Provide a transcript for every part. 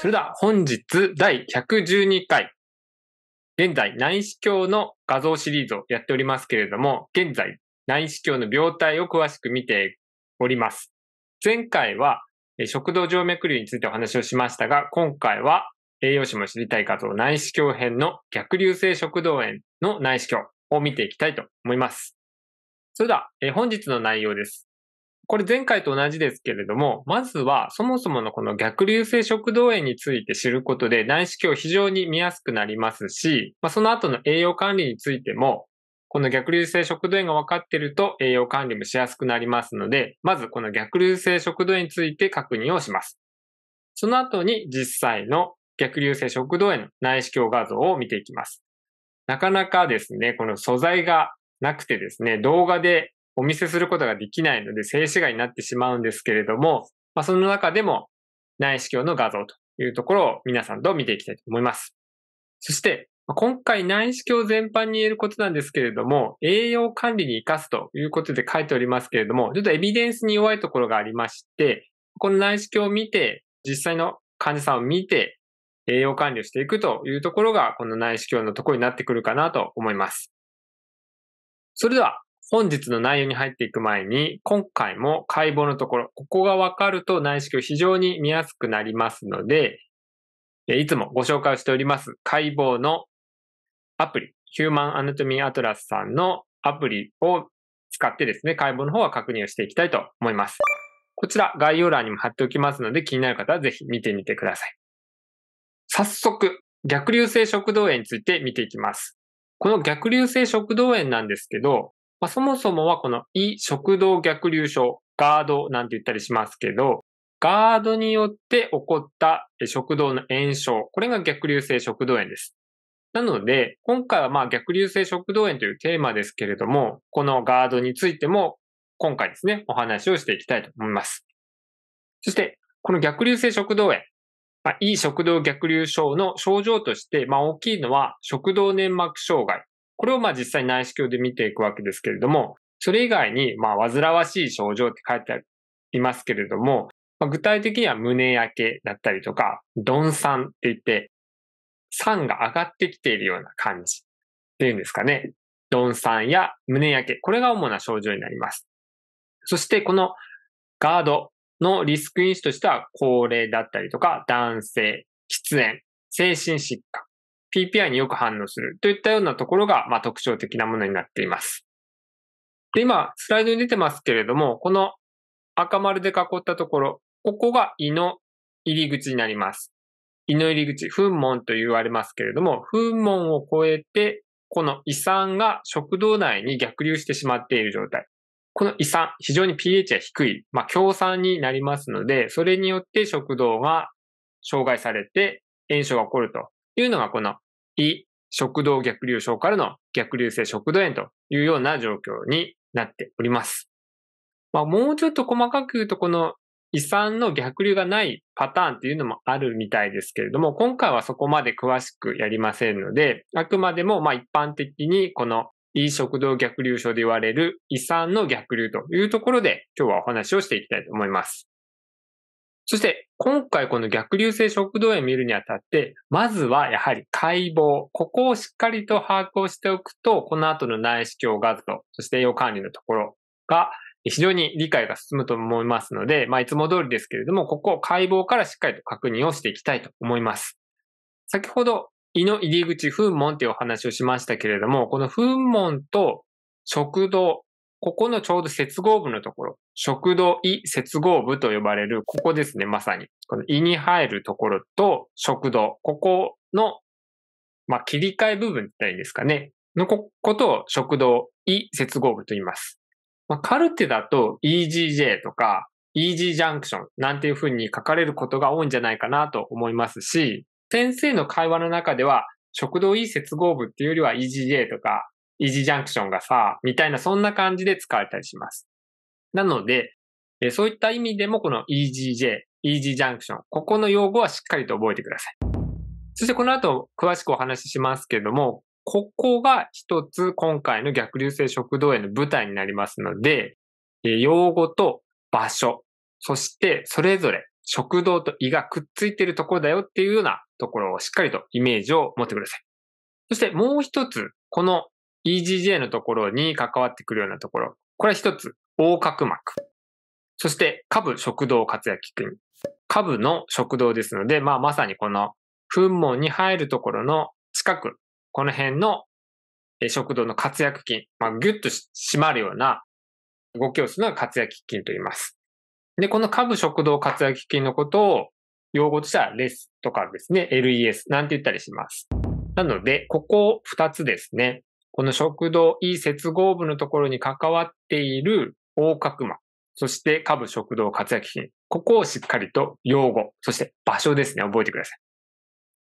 それでは本日第112回、現在内視鏡の画像シリーズをやっておりますけれども、現在内視鏡の病態を詳しく見ております。前回は食道静脈瘤についてお話をしましたが、今回は栄養士も知りたい画像内視鏡編の逆流性食道炎の内視鏡を見ていきたいと思います。それでは、え本日の内容です。これ前回と同じですけれども、まずはそもそものこの逆流性食道炎について知ることで内視鏡非常に見やすくなりますし、まあ、その後の栄養管理についても、この逆流性食道炎が分かっていると栄養管理もしやすくなりますので、まずこの逆流性食道炎について確認をします。その後に実際の逆流性食道炎の内視鏡画像を見ていきます。なかなかですね、この素材がなくてですね、動画でお見せすることができないので、静止画になってしまうんですけれども、まあ、その中でも内視鏡の画像というところを皆さんと見ていきたいと思います。そして、今回内視鏡全般に言えることなんですけれども、栄養管理に活かすということで書いておりますけれども、ちょっとエビデンスに弱いところがありまして、この内視鏡を見て、実際の患者さんを見て、栄養管理をしていくというところが、この内視鏡のところになってくるかなと思います。それでは、本日の内容に入っていく前に、今回も解剖のところ、ここがわかると内視鏡非常に見やすくなりますので、いつもご紹介をしております解剖のアプリ、ヒューマンア o トミーアトラスさんのアプリを使ってですね、解剖の方は確認をしていきたいと思います。こちら概要欄にも貼っておきますので、気になる方はぜひ見てみてください。早速、逆流性食道炎について見ていきます。この逆流性食道炎なんですけど、まあ、そもそもはこの胃食道逆流症、ガードなんて言ったりしますけど、ガードによって起こった食道の炎症、これが逆流性食道炎です。なので、今回はまあ逆流性食道炎というテーマですけれども、このガードについても今回ですね、お話をしていきたいと思います。そして、この逆流性食道炎、まあ、胃食道逆流症の症状として、まあ、大きいのは食道粘膜障害、これをまあ実際内視鏡で見ていくわけですけれども、それ以外に、まあ、煩わしい症状って書いてありますけれども、まあ、具体的には胸焼けだったりとか、鈍酸って言って、酸が上がってきているような感じっていうんですかね。鈍酸や胸焼け、これが主な症状になります。そしてこのガードのリスク因子としては、高齢だったりとか、男性、喫煙、精神疾患、PPI によく反応するといったようなところが、まあ、特徴的なものになっています。で、今、スライドに出てますけれども、この赤丸で囲ったところ、ここが胃の入り口になります。胃の入り口、糞門と言われますけれども、糞門を越えて、この胃酸が食道内に逆流してしまっている状態。この胃酸、非常に pH が低い、まあ、強酸になりますので、それによって食道が障害されて炎症が起こるというのがこの胃食道逆流症からの逆流性食道炎というような状況になっております。まあ、もうちょっと細かく言うと、この胃酸の逆流がないパターンっていうのもあるみたいですけれども、今回はそこまで詳しくやりませんので、あくまでもま一般的にこの胃食道逆流症で言われる胃酸の逆流というところで今日はお話をしていきたいと思います。そして、今回この逆流性食道炎を見るにあたって、まずはやはり解剖。ここをしっかりと把握をしておくと、この後の内視鏡画像、そして栄養管理のところが非常に理解が進むと思いますので、まあ、いつも通りですけれども、ここを解剖からしっかりと確認をしていきたいと思います。先ほど、胃の入り口、噴門というお話をしましたけれども、この噴門と食道、ここのちょうど接合部のところ、食道胃接合部と呼ばれる、ここですね、まさに。この胃に入るところと食道、ここの、まあ、切り替え部分って言ですかね。のことを食道胃接合部と言います。まあ、カルテだと EGJ とか EG ジャンクションなんていうふうに書かれることが多いんじゃないかなと思いますし、先生の会話の中では食道胃接合部っていうよりは EGJ とかイージージャンクションがさ、みたいなそんな感じで使われたりします。なので、そういった意味でもこの EGJ、e j ジャンクション、ここの用語はしっかりと覚えてください。そしてこの後詳しくお話ししますけども、ここが一つ今回の逆流性食道炎の舞台になりますので、用語と場所、そしてそれぞれ食道と胃がくっついてるところだよっていうようなところをしっかりとイメージを持ってください。そしてもう一つ、この EGJ のところに関わってくるようなところ。これは一つ、横隔膜。そして、下部食道活躍筋。下部の食道ですので、まあまさにこの、噴門に入るところの近く、この辺の食道の活躍筋、まあ、ギュッと締まるような動きをするのが活躍筋と言います。で、この下部食道活躍筋のことを用語としてはレスとかですね、LES なんて言ったりします。なので、ここ2つですね。この食道 E 接合部のところに関わっている横隔膜、そして下部食道活躍筋、ここをしっかりと用語、そして場所ですね、覚えてください。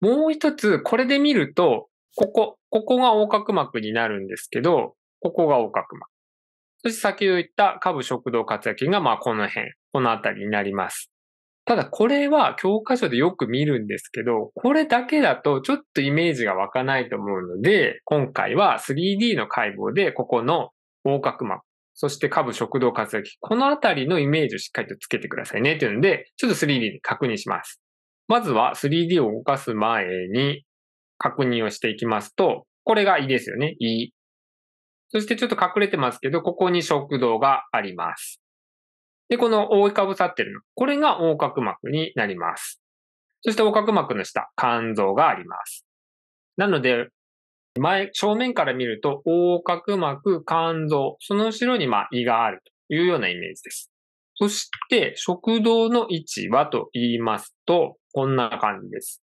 もう一つ、これで見ると、ここ、ここが横隔膜になるんですけど、ここが横隔膜。そして先ほど言った下部食道活躍筋が、まあこの辺、この辺りになります。ただこれは教科書でよく見るんですけど、これだけだとちょっとイメージが湧かないと思うので、今回は 3D の解剖でここの横隔膜、そして下部食道活躍、このあたりのイメージをしっかりとつけてくださいねっていうので、ちょっと 3D で確認します。まずは 3D を動かす前に確認をしていきますと、これが胃ですよね。胃。そしてちょっと隠れてますけど、ここに食道があります。で、この覆いかぶさってるの。これが横隔膜になります。そして横隔膜の下、肝臓があります。なので、前、正面から見ると、横隔膜、肝臓、その後ろにまあ胃があるというようなイメージです。そして、食道の位置はと言いますと、こんな感じです。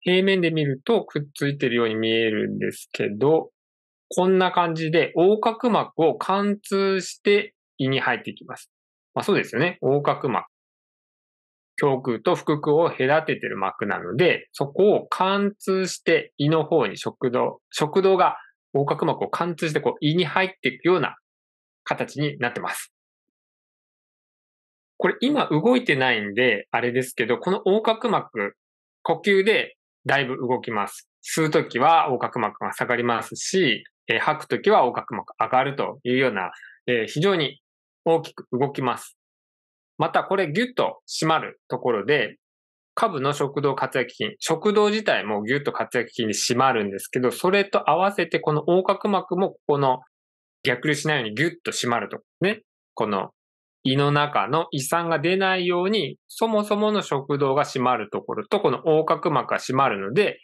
平面で見るとくっついてるように見えるんですけど、こんな感じで横隔膜を貫通して胃に入っていきます。まあ、そうですよね。横隔膜。胸腔と腹腔を隔ててる膜なので、そこを貫通して胃の方に食道、食道が横隔膜を貫通してこう胃に入っていくような形になってます。これ今動いてないんで、あれですけど、この横隔膜、呼吸でだいぶ動きます。吸うときは横隔膜が下がりますし、え吐くときは横隔膜上がるというような、え非常に大きく動きます。またこれギュッと締まるところで、下部の食道活躍筋、食道自体もギュッと活躍筋に締まるんですけど、それと合わせてこの横隔膜もここの逆流しないようにギュッと締まるとこね。この胃の中の胃酸が出ないように、そもそもの食道が締まるところと、この横隔膜が締まるので、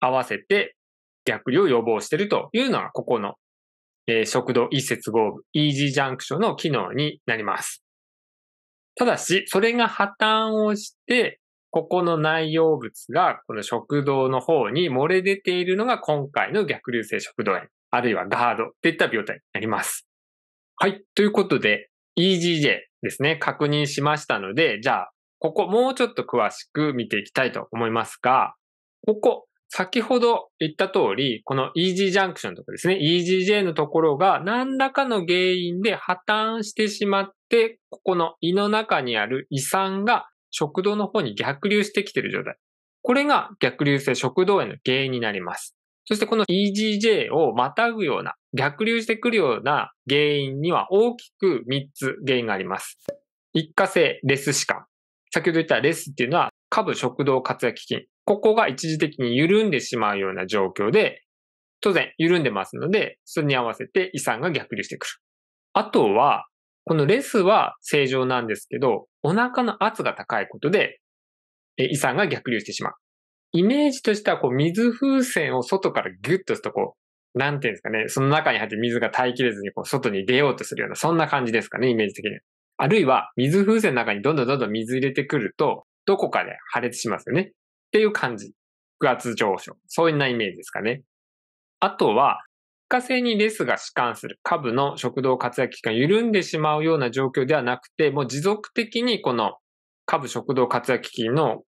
合わせて逆流を予防しているというのが、ここのえー、食道移設合部、イージージャンクションの機能になります。ただし、それが破綻をして、ここの内容物が、この食道の方に漏れ出ているのが今回の逆流性食道炎、あるいはガードといった病態になります。はい。ということで、EGJ ですね、確認しましたので、じゃあ、ここもうちょっと詳しく見ていきたいと思いますが、ここ、先ほど言った通り、この e j ジャンクションとかですね、EGJ のところが何らかの原因で破綻してしまって、ここの胃の中にある胃酸が食道の方に逆流してきている状態。これが逆流性食道炎の原因になります。そしてこの EGJ をまたぐような、逆流してくるような原因には大きく3つ原因があります。一過性レス歯間。先ほど言ったレスっていうのは下部食道活躍菌。ここが一時的に緩んでしまうような状況で、当然緩んでますので、それに合わせて遺産が逆流してくる。あとは、このレスは正常なんですけど、お腹の圧が高いことで、遺産が逆流してしまう。イメージとしては、こう、水風船を外からギュッとすると、こう、なんていうんですかね、その中に入って水が耐えきれずに、こう、外に出ようとするような、そんな感じですかね、イメージ的に。あるいは、水風船の中にどんどんどんどん水入れてくると、どこかで破裂しますよね。っていう感じ腹圧上昇。そういうなイメージですかね。あとは、一過性にレスが弛緩する。下部の食道活躍器が緩んでしまうような状況ではなくて、もう持続的にこの下部食道活躍器の、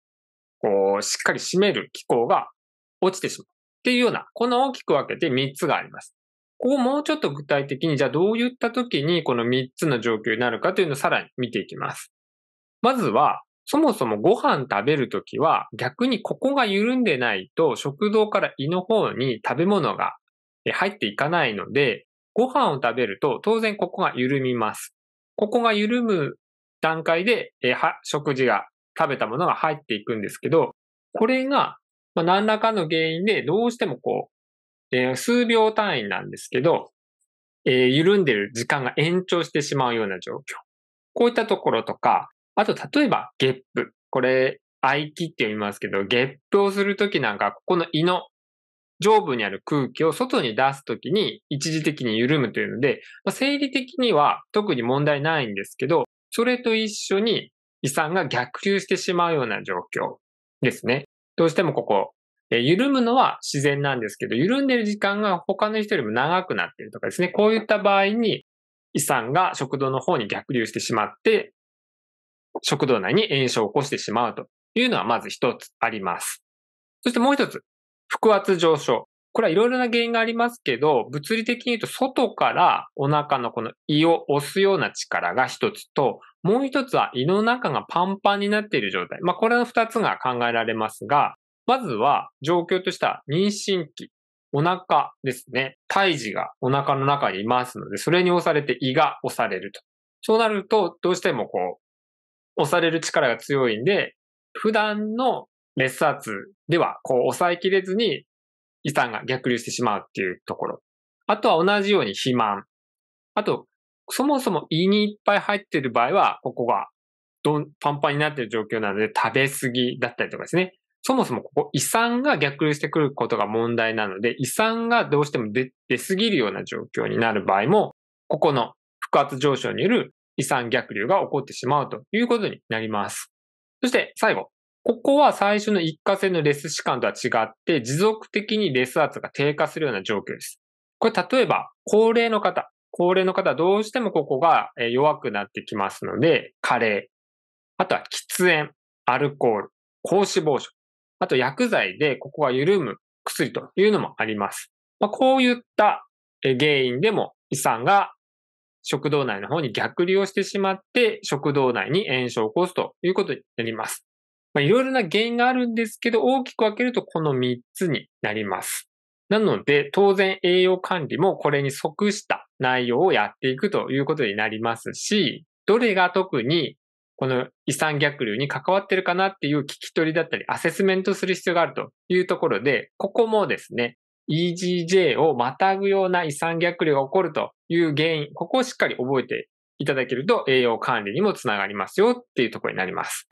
こう、しっかり締める機構が落ちてしまう。っていうような、この大きく分けて3つがあります。ここもうちょっと具体的に、じゃあどういった時にこの3つの状況になるかというのをさらに見ていきます。まずは、そもそもご飯食べるときは逆にここが緩んでないと食道から胃の方に食べ物が入っていかないので、ご飯を食べると当然ここが緩みます。ここが緩む段階で、食事が、食べたものが入っていくんですけど、これが、何らかの原因でどうしてもこう、数秒単位なんですけど、緩んでる時間が延長してしまうような状況。こういったところとか、あと、例えば、ゲップ。これ、合気って読みますけど、ゲップをするときなんか、ここの胃の上部にある空気を外に出すときに一時的に緩むというので、まあ、生理的には特に問題ないんですけど、それと一緒に胃酸が逆流してしまうような状況ですね。どうしてもここ、え緩むのは自然なんですけど、緩んでる時間が他の人よりも長くなっているとかですね、こういった場合に胃酸が食道の方に逆流してしまって、食道内に炎症を起こしてしまうというのはまず一つあります。そしてもう一つ、腹圧上昇。これはいろいろな原因がありますけど、物理的に言うと外からお腹のこの胃を押すような力が一つと、もう一つは胃の中がパンパンになっている状態。まあこれの二つが考えられますが、まずは状況としては妊娠期、お腹ですね。胎児がお腹の中にいますので、それに押されて胃が押されると。そうなると、どうしてもこう、押される力が強いんで、普段のレッサーツではこう抑えきれずに胃酸が逆流してしまうっていうところ。あとは同じように肥満。あと、そもそも胃にいっぱい入ってる場合は、ここがどん、パンパンになってる状況なので食べ過ぎだったりとかですね。そもそもここ胃酸が逆流してくることが問題なので、胃酸がどうしても出、すぎるような状況になる場合も、ここの腹圧上昇による遺産逆流が起こってしまうということになります。そして最後。ここは最初の一過性のレス疾患とは違って、持続的にレス圧が低下するような状況です。これ例えば、高齢の方。高齢の方どうしてもここが弱くなってきますので、加齢。あとは喫煙、アルコール、高脂肪症。あと薬剤でここが緩む薬というのもあります。まあ、こういった原因でも遺産が食道内の方に逆流をしてしまって、食道内に炎症を起こすということになります。いろいろな原因があるんですけど、大きく分けるとこの3つになります。なので、当然栄養管理もこれに即した内容をやっていくということになりますし、どれが特にこの遺産逆流に関わってるかなっていう聞き取りだったり、アセスメントする必要があるというところで、ここもですね、EGJ をまたぐような遺産逆流が起こるという原因、ここをしっかり覚えていただけると栄養管理にもつながりますよっていうところになります。